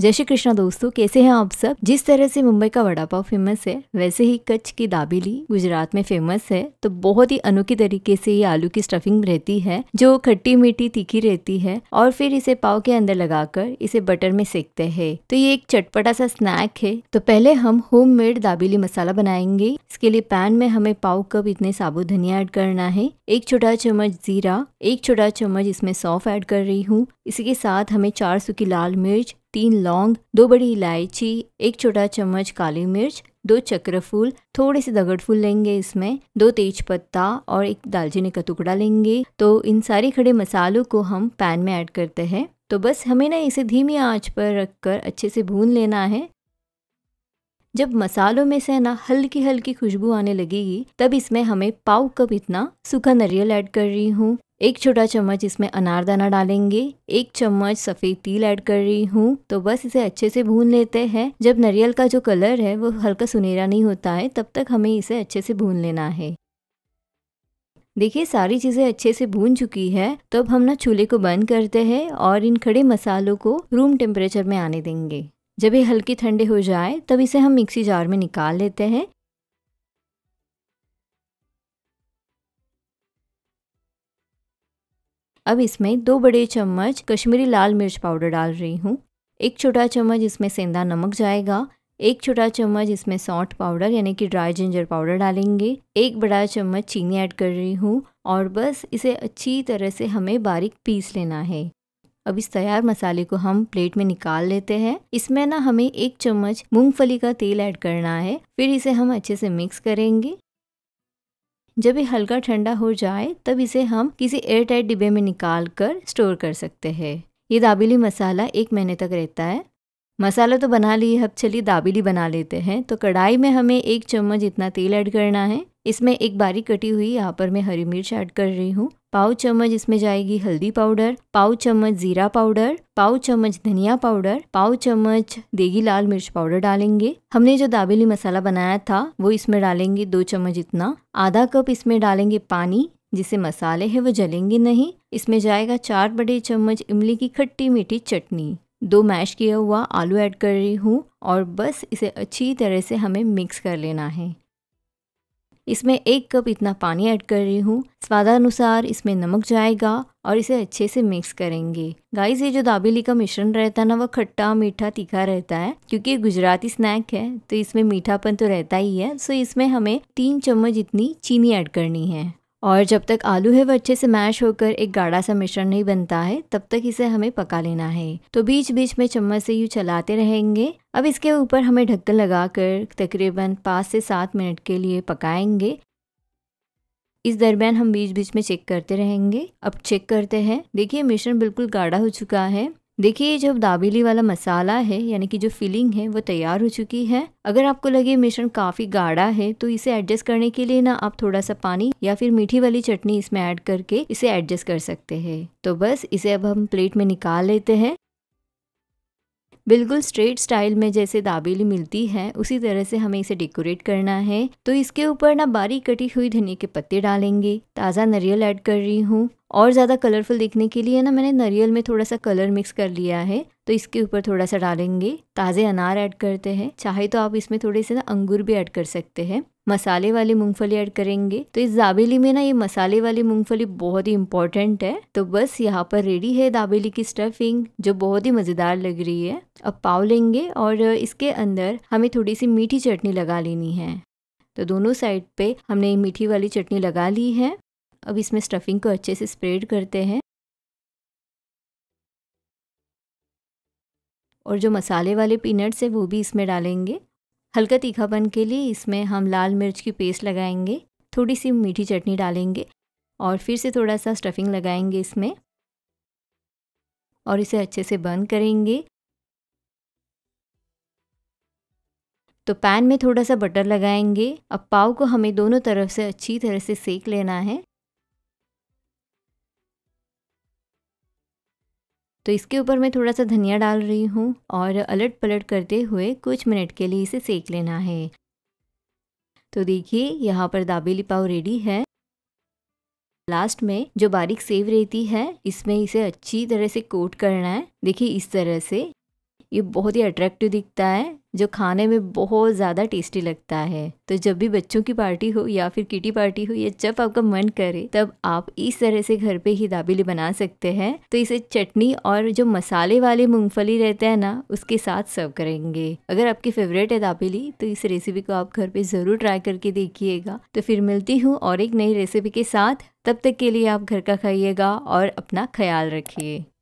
जय श्री कृष्णा दोस्तों कैसे हैं आप सब जिस तरह से मुंबई का वड़ा पाव फेमस है वैसे ही कच्छ की दाबेली गुजरात में फेमस है तो बहुत ही अनोखी तरीके से ये आलू की स्टफिंग रहती है जो खट्टी मीठी तीखी रहती है और फिर इसे पाव के अंदर लगाकर इसे बटर में सेकते हैं तो ये एक चटपटा सा स्नैक है तो पहले हम होम मेड दाबेली मसाला बनाएंगे इसके लिए पैन में हमें पाव कप इतने साबुत धनिया ऐड करना है एक छोटा चम्मच जीरा एक छोटा चम्मच इसमें सौंफ ऐड कर रही हूँ इसी के साथ हमें चार सूखी लाल मिर्च तीन लौंग दो बड़ी इलायची एक छोटा चम्मच काली मिर्च दो चक्रफूल थोड़े से दगड़ फूल लेंगे इसमें दो तेज पत्ता और एक दालचीनी का टुकड़ा लेंगे तो इन सारे खड़े मसालों को हम पैन में ऐड करते हैं तो बस हमें ना इसे धीमी आंच पर रखकर अच्छे से भून लेना है जब मसालों में से ना हल्की हल्की खुशबू आने लगेगी तब इसमें हमें पाव कप इतना सूखा नरियल ऐड कर रही हूँ एक छोटा चम्मच इसमें अनारदाना डालेंगे एक चम्मच सफ़ेद तिल ऐड कर रही हूँ तो बस इसे अच्छे से भून लेते हैं जब नारियल का जो कलर है वो हल्का सुनहरा नहीं होता है तब तक हमें इसे अच्छे से भून लेना है देखिए सारी चीज़ें अच्छे से भून चुकी है तो अब हम ना चूल्हे को बंद करते हैं और इन खड़े मसालों को रूम टेम्परेचर में आने देंगे जब ये हल्के ठंडे हो जाए तब इसे हम मिक्सी जार में निकाल लेते हैं अब इसमें दो बड़े चम्मच कश्मीरी लाल मिर्च पाउडर डाल रही हूँ एक छोटा चम्मच इसमें सेंधा नमक जाएगा एक छोटा चम्मच इसमें सौंठ पाउडर यानी कि ड्राई जिंजर पाउडर डालेंगे एक बड़ा चम्मच चीनी ऐड कर रही हूँ और बस इसे अच्छी तरह से हमें बारीक पीस लेना है अब इस तैयार मसाले को हम प्लेट में निकाल लेते हैं इसमें ना हमें एक चम्मच मूंगफली का तेल ऐड करना है फिर इसे हम अच्छे से मिक्स करेंगे जब ये हल्का ठंडा हो जाए तब इसे हम किसी एयर टाइट डिब्बे में निकाल कर स्टोर कर सकते हैं ये दाबिली मसाला एक महीने तक रहता है मसाला तो बना लिए अब चलिए दाबिली बना लेते हैं तो कढ़ाई में हमें एक चम्मच इतना तेल ऐड करना है इसमें एक बारी कटी हुई यहाँ पर मैं हरी मिर्च ऐड कर रही हूँ पाव चम्मच इसमें जाएगी हल्दी पाउडर पाव चम्मच जीरा पाउडर पाव चम्मच धनिया पाउडर पाव चम्मच देगी लाल मिर्च पाउडर डालेंगे हमने जो दाबेली मसाला बनाया था वो इसमें डालेंगे दो चम्मच इतना आधा कप इसमें डालेंगे पानी जिसे मसाले है वो जलेंगे नहीं इसमें जाएगा चार बड़े चम्मच इमली की खट्टी मीठी चटनी दो मैश किया हुआ आलू ऐड कर रही हूँ और बस इसे अच्छी तरह से हमें मिक्स कर लेना है इसमें एक कप इतना पानी ऐड कर रही हूँ स्वादानुसार इसमें नमक जाएगा और इसे अच्छे से मिक्स करेंगे गाइस ये जो दाबेली का मिश्रण रहता है ना वो खट्टा मीठा तीखा रहता है क्योंकि गुजराती स्नैक है तो इसमें मीठापन तो रहता ही है सो इसमें हमें तीन चम्मच इतनी चीनी ऐड करनी है और जब तक आलू है वह अच्छे से मैश होकर एक गाढ़ा सा मिश्रण नहीं बनता है तब तक इसे हमें पका लेना है तो बीच बीच में चम्मच से यूँ चलाते रहेंगे अब इसके ऊपर हमें ढक्कन लगाकर तकरीबन पाँच से सात मिनट के लिए पकाएंगे इस दरमियान हम बीच बीच में चेक करते रहेंगे अब चेक करते हैं देखिए मिश्रण बिल्कुल गाढ़ा हो चुका है देखिए जब दाबेली वाला मसाला है यानी कि जो फिलिंग है वो तैयार हो चुकी है अगर आपको लगे मिश्रण काफ़ी गाढ़ा है तो इसे एडजस्ट करने के लिए ना आप थोड़ा सा पानी या फिर मीठी वाली चटनी इसमें ऐड करके इसे एडजस्ट कर सकते हैं तो बस इसे अब हम प्लेट में निकाल लेते हैं बिल्कुल स्ट्रेट स्टाइल में जैसे दाबेली मिलती है उसी तरह से हमें इसे डेकोरेट करना है तो इसके ऊपर ना बारीक कटी हुई धनिया के पत्ते डालेंगे ताज़ा नरियल ऐड कर रही हूँ और ज़्यादा कलरफुल दिखने के लिए ना मैंने नरियल में थोड़ा सा कलर मिक्स कर लिया है तो इसके ऊपर थोड़ा सा डालेंगे ताज़े अनार ऐड करते हैं चाहे तो आप इसमें थोड़े से ना अंगूर भी ऐड कर सकते हैं मसाले वाली मूंगफली ऐड करेंगे तो इस दाबेली में ना ये मसाले वाली मूंगफली बहुत ही इम्पोर्टेंट है तो बस यहाँ पर रेडी है दाबेली की स्टफिंग जो बहुत ही मज़ेदार लग रही है अब पाव लेंगे और इसके अंदर हमें थोड़ी सी मीठी चटनी लगा लेनी है तो दोनों साइड पे हमने मीठी वाली चटनी लगा ली है अब इसमें स्टफिंग को अच्छे से स्प्रेड करते हैं और जो मसाले वाले पीनट्स है वो भी इसमें डालेंगे हल्का तीखापन के लिए इसमें हम लाल मिर्च की पेस्ट लगाएंगे थोड़ी सी मीठी चटनी डालेंगे और फिर से थोड़ा सा स्टफिंग लगाएंगे इसमें और इसे अच्छे से बंद करेंगे तो पैन में थोड़ा सा बटर लगाएंगे अब पाव को हमें दोनों तरफ से अच्छी तरह से सेक लेना है तो इसके ऊपर मैं थोड़ा सा धनिया डाल रही हूँ और अलट पलट करते हुए कुछ मिनट के लिए इसे सेक लेना है तो देखिए यहाँ पर दाबेली पाव रेडी है लास्ट में जो बारीक सेव रहती है इसमें इसे अच्छी तरह से कोट करना है देखिए इस तरह से ये बहुत ही अट्रैक्टिव दिखता है जो खाने में बहुत ज़्यादा टेस्टी लगता है तो जब भी बच्चों की पार्टी हो या फिर किटी पार्टी हो या जब आपका मन करे तब आप इस तरह से घर पे ही दाबेली बना सकते हैं तो इसे चटनी और जो मसाले वाले मूंगफली रहते हैं ना उसके साथ सर्व करेंगे अगर आपकी फेवरेट है दाबेली तो इस रेसिपी को आप घर पर ज़रूर ट्राई करके देखिएगा तो फिर मिलती हूँ और एक नई रेसिपी के साथ तब तक के लिए आप घर का खाइएगा और अपना ख्याल रखिए